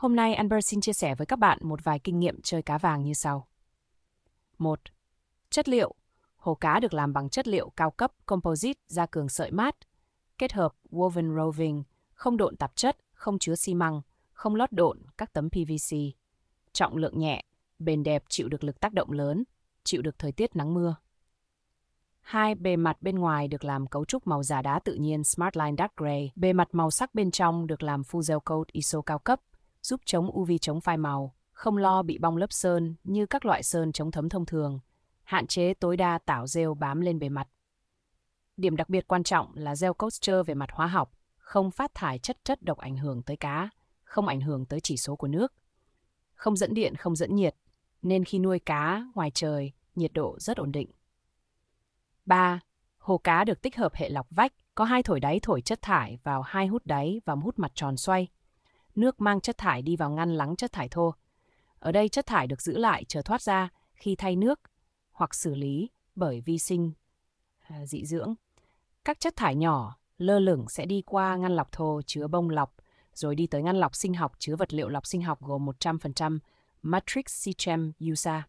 Hôm nay Amber xin chia sẻ với các bạn một vài kinh nghiệm chơi cá vàng như sau. 1. Chất liệu. Hồ cá được làm bằng chất liệu cao cấp composite da cường sợi mát, kết hợp woven roving, không độn tạp chất, không chứa xi măng, không lót độn các tấm PVC. Trọng lượng nhẹ, bền đẹp chịu được lực tác động lớn, chịu được thời tiết nắng mưa. Hai bề mặt bên ngoài được làm cấu trúc màu giả đá tự nhiên Smartline Dark Gray, bề mặt màu sắc bên trong được làm full gel Coat ISO cao cấp giúp chống UV chống phai màu, không lo bị bong lớp sơn như các loại sơn chống thấm thông thường, hạn chế tối đa tảo rêu bám lên bề mặt. Điểm đặc biệt quan trọng là gel coaster về mặt hóa học, không phát thải chất chất độc ảnh hưởng tới cá, không ảnh hưởng tới chỉ số của nước. Không dẫn điện, không dẫn nhiệt, nên khi nuôi cá ngoài trời, nhiệt độ rất ổn định. 3. Hồ cá được tích hợp hệ lọc vách, có hai thổi đáy thổi chất thải vào hai hút đáy và hút mặt tròn xoay – nước mang chất thải đi vào ngăn lắng chất thải thô. Ở đây chất thải được giữ lại chờ thoát ra khi thay nước hoặc xử lý bởi vi sinh à, dị dưỡng. Các chất thải nhỏ lơ lửng sẽ đi qua ngăn lọc thô chứa bông lọc rồi đi tới ngăn lọc sinh học chứa vật liệu lọc sinh học gồm 100% matrix sichem usa.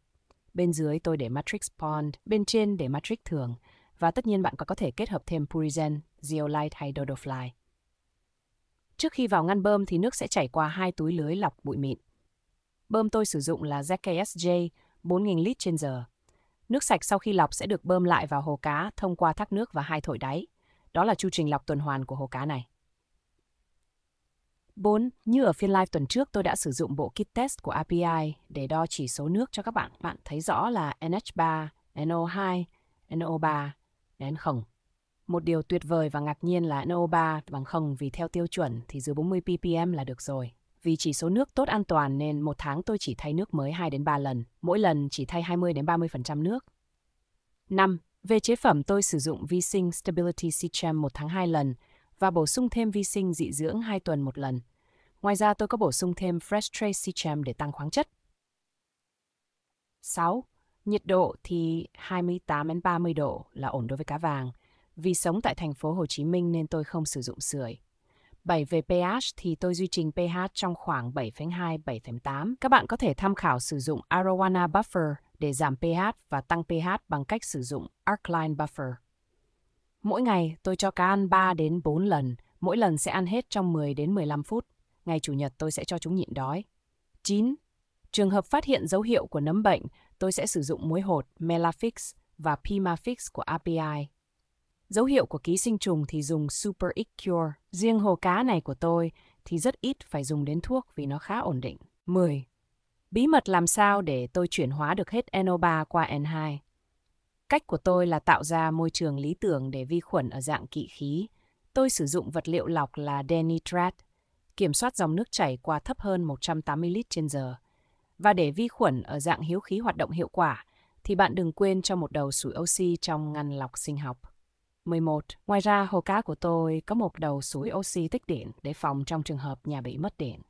Bên dưới tôi để matrix pond, bên trên để matrix thường và tất nhiên bạn có thể kết hợp thêm purigen, zeolite hay dodofly. Trước khi vào ngăn bơm thì nước sẽ chảy qua hai túi lưới lọc bụi mịn. Bơm tôi sử dụng là ZKSJ 4.000 lít trên giờ. Nước sạch sau khi lọc sẽ được bơm lại vào hồ cá thông qua thác nước và hai thổi đáy. Đó là chu trình lọc tuần hoàn của hồ cá này. 4. Như ở phiên live tuần trước, tôi đã sử dụng bộ kit test của API để đo chỉ số nước cho các bạn. Bạn thấy rõ là NH3, NO2, NO3, N0. Một điều tuyệt vời và ngạc nhiên là NO3 bằng không vì theo tiêu chuẩn thì dưới 40 ppm là được rồi. Vì chỉ số nước tốt an toàn nên một tháng tôi chỉ thay nước mới 2 đến 3 lần, mỗi lần chỉ thay 20 đến 30% nước. 5. Về chế phẩm tôi sử dụng vi sinh Stability Seachem một tháng 2 lần và bổ sung thêm vi sinh dị dưỡng 2 tuần một lần. Ngoài ra tôi có bổ sung thêm Fresh Trace Seachem để tăng khoáng chất. 6. Nhiệt độ thì 28 đến 30 độ là ổn đối với cá vàng vì sống tại thành phố Hồ Chí Minh nên tôi không sử dụng sưởi. 7 về pH thì tôi duy trì pH trong khoảng 7,2-7,8. Các bạn có thể tham khảo sử dụng Arowana Buffer để giảm pH và tăng pH bằng cách sử dụng Arcline Buffer. Mỗi ngày tôi cho cá ăn 3 đến 4 lần, mỗi lần sẽ ăn hết trong 10 đến 15 phút. Ngày chủ nhật tôi sẽ cho chúng nhịn đói. 9. Trường hợp phát hiện dấu hiệu của nấm bệnh, tôi sẽ sử dụng muối hột Melafix và Pimafix của API. Dấu hiệu của ký sinh trùng thì dùng Super X Cure. Riêng hồ cá này của tôi thì rất ít phải dùng đến thuốc vì nó khá ổn định. 10. Bí mật làm sao để tôi chuyển hóa được hết NO3 qua N2? Cách của tôi là tạo ra môi trường lý tưởng để vi khuẩn ở dạng kỵ khí. Tôi sử dụng vật liệu lọc là denitrat, kiểm soát dòng nước chảy qua thấp hơn 180 lít trên giờ. Và để vi khuẩn ở dạng hiếu khí hoạt động hiệu quả, thì bạn đừng quên cho một đầu sủi oxy trong ngăn lọc sinh học. 11. Ngoài ra, hồ cá của tôi có một đầu suối oxy tích điện để phòng trong trường hợp nhà bị mất điện.